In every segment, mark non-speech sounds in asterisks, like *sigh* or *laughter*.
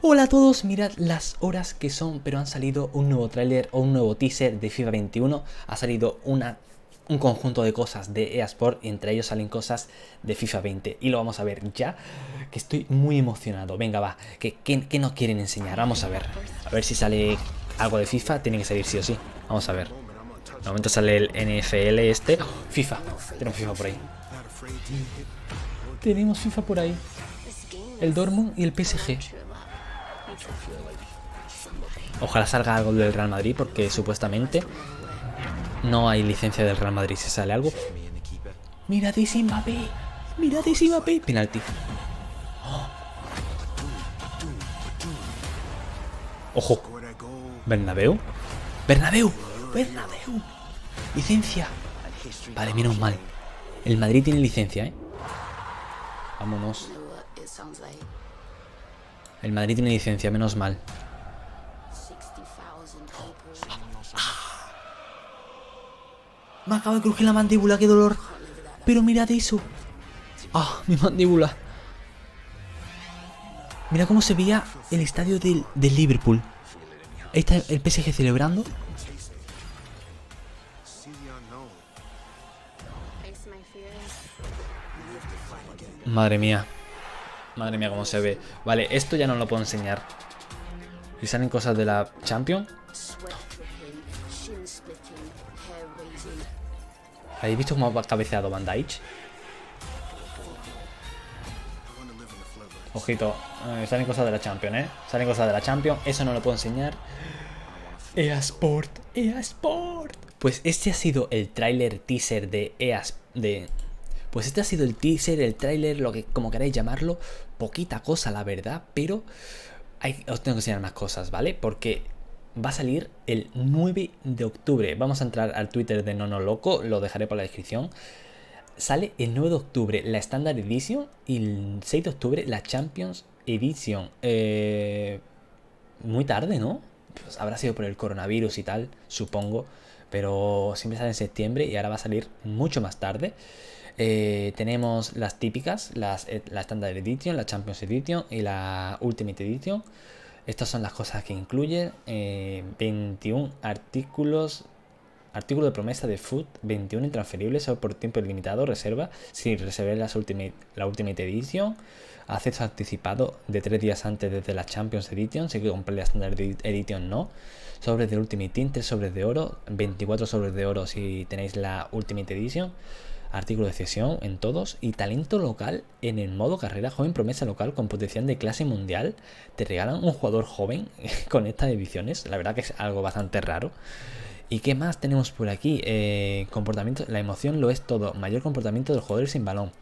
Hola a todos, mirad las horas que son, pero han salido un nuevo tráiler o un nuevo teaser de FIFA 21. Ha salido una, un conjunto de cosas de EA y entre ellos salen cosas de FIFA 20. Y lo vamos a ver ya, que estoy muy emocionado. Venga, va, que nos quieren enseñar? Vamos a ver. A ver si sale algo de FIFA, tiene que salir sí o sí. Vamos a ver. De momento sale el NFL este. ¡Oh! FIFA, tenemos FIFA por ahí. Tenemos FIFA por ahí. El Dortmund y el PSG. Ojalá salga algo del Real Madrid porque supuestamente no hay licencia del Real Madrid si sale algo. Mirad ese Mbappé. Mirad ese Mbappé. Penalti. Ojo. Bernabeu. Bernabeu. Bernabeu. Licencia. Vale, menos mal. El Madrid tiene licencia, ¿eh? Vámonos. El Madrid tiene licencia, menos mal. Me acabo de crujir la mandíbula, qué dolor. Pero mirad eso. Ah, mi mandíbula. Mira cómo se veía el estadio del, Liverpool. Ahí está el PSG celebrando. Madre mía. Madre mía, cómo se ve. Vale, esto ya no lo puedo enseñar. ¿Y salen cosas de la Champion? ¿Habéis visto cómo ha cabeceado Van Ojito, eh, salen cosas de la Champion, ¿eh? Salen cosas de la Champion, eso no lo puedo enseñar. EA Sport, EA Sport. Pues este ha sido el tráiler teaser de EA, de pues este ha sido el teaser, el tráiler, lo que como queráis llamarlo. Poquita cosa, la verdad, pero hay, os tengo que enseñar más cosas, ¿vale? Porque va a salir el 9 de octubre. Vamos a entrar al Twitter de Nono Loco, lo dejaré por la descripción. Sale el 9 de octubre la Standard Edition y el 6 de octubre la Champions Edition. Eh, muy tarde, ¿no? Pues habrá sido por el coronavirus y tal, supongo. Pero siempre sale en septiembre y ahora va a salir mucho más tarde. Eh, tenemos las típicas, las, eh, la Standard Edition, la Champions Edition y la Ultimate Edition. Estas son las cosas que incluye. 21 eh, artículos, artículo de promesa de Food, 21 intransferibles por tiempo ilimitado, reserva, si reserváis ultimate, la Ultimate Edition. Acceso anticipado de 3 días antes desde la Champions Edition, si compré la Standard Edition no. Sobres de Ultimate tinte 3 sobres de oro, 24 sobres de oro si tenéis la Ultimate Edition artículo de cesión en todos y talento local en el modo carrera joven promesa local con potencial de clase mundial. Te regalan un jugador joven *laughs* con estas ediciones, la verdad que es algo bastante raro. ¿Y qué más tenemos por aquí? Eh, comportamiento, la emoción lo es todo, mayor comportamiento del jugador sin balón.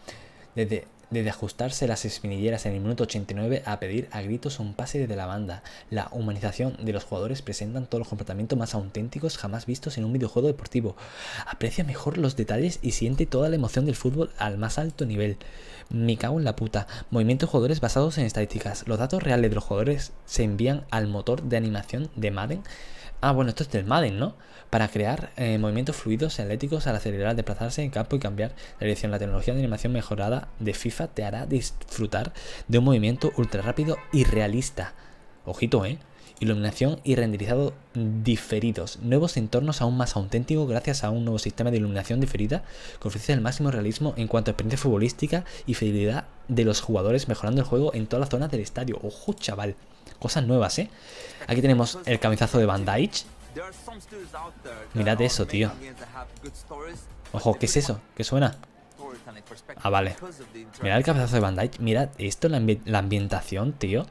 Desde desde ajustarse las espinilleras en el minuto 89 a pedir a gritos un pase desde la banda, la humanización de los jugadores presentan todos los comportamientos más auténticos jamás vistos en un videojuego deportivo. Aprecia mejor los detalles y siente toda la emoción del fútbol al más alto nivel. Me cago en la puta. Movimiento de jugadores basados en estadísticas. Los datos reales de los jugadores se envían al motor de animación de Madden Ah, bueno, esto es del Madden, ¿no? Para crear eh, movimientos fluidos y atléticos al acelerar, desplazarse en campo y cambiar la dirección. La tecnología de animación mejorada de FIFA te hará disfrutar de un movimiento ultra rápido y realista. Ojito, ¿eh? Iluminación y renderizado diferidos. Nuevos entornos aún más auténticos gracias a un nuevo sistema de iluminación diferida que ofrece el máximo realismo en cuanto a experiencia futbolística y fidelidad de los jugadores, mejorando el juego en todas las zonas del estadio. Ojo, chaval. Cosas nuevas, ¿eh? Aquí tenemos el camisazo de Van Mirad eso, tío. Ojo, ¿qué es eso? ¿Qué suena? Ah, vale. Mirad el cabezazo de Van Mirad esto, la, ambientación, tío.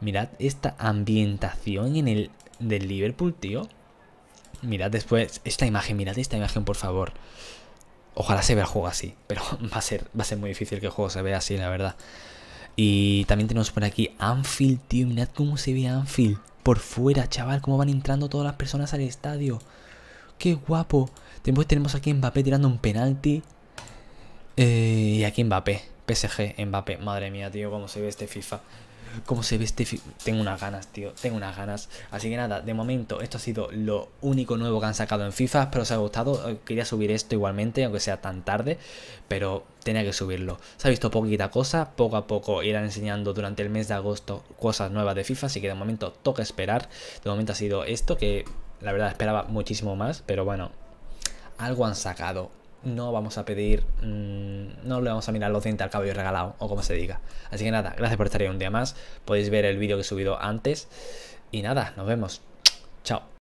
Mirad esta ambientación en el del Liverpool, tío. Mirad después esta imagen, mirad esta imagen, por favor. Ojalá se vea el juego así, pero *laughs* va a ser, va a ser muy difícil que el juego se vea así, la verdad. Y también tenemos por aquí Anfield, tío. Mirad cómo se ve Anfield por fuera, chaval. Cómo van entrando todas las personas al estadio. Qué guapo. Después tenemos aquí Mbappé tirando un penalti. Eh, y aquí Mbappé. PSG, Mbappé. Madre mía, tío, cómo se ve este FIFA cómo se ve este... Tengo unas ganas, tío, tengo unas ganas. Así que nada, de momento esto ha sido lo único nuevo que han sacado en FIFA. Espero os ha gustado. Eh, quería subir esto igualmente, aunque sea tan tarde, pero tenía que subirlo. Se ha visto poquita cosa, poco a poco irán enseñando durante el mes de agosto cosas nuevas de FIFA, así que de momento toca esperar. De momento ha sido esto que la verdad esperaba muchísimo más, pero bueno, algo han sacado no vamos a pedir, mm, no le vamos a mirar los dientes al cabello regalado o como se diga. Así que nada, gracias por estar ahí un día más. Podéis ver el vídeo que he subido antes. Y nada, nos vemos. Chao.